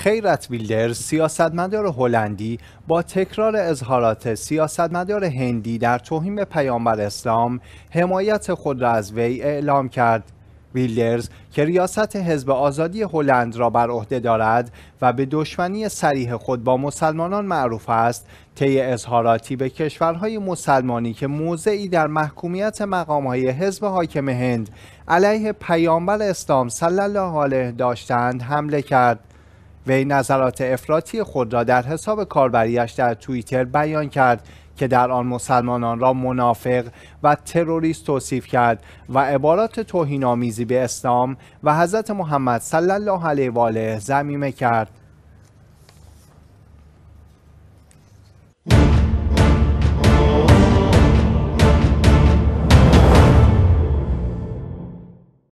خیرت ویلدرز سیاستمدار هلندی با تکرار اظهارات سیاستمدار هندی در توهین به پیامبر اسلام حمایت خود را از وی اعلام کرد ویلدرز که ریاست حزب آزادی هلند را بر عهده دارد و به دشمنی سریح خود با مسلمانان معروف است طی اظهاراتی به کشورهای مسلمانی که موضعی در محکومیت مقامهای حزب حاکم هند علیه پیامبر اسلام صلی الله علیه داشتند حمله کرد وی نظرات افراطی خود را در حساب کاربریش در توییتر بیان کرد که در آن مسلمانان را منافق و تروریست توصیف کرد و عبارات آمیزی به اسلام و حضرت محمد صلی الله علیه و آله زمیمه کرد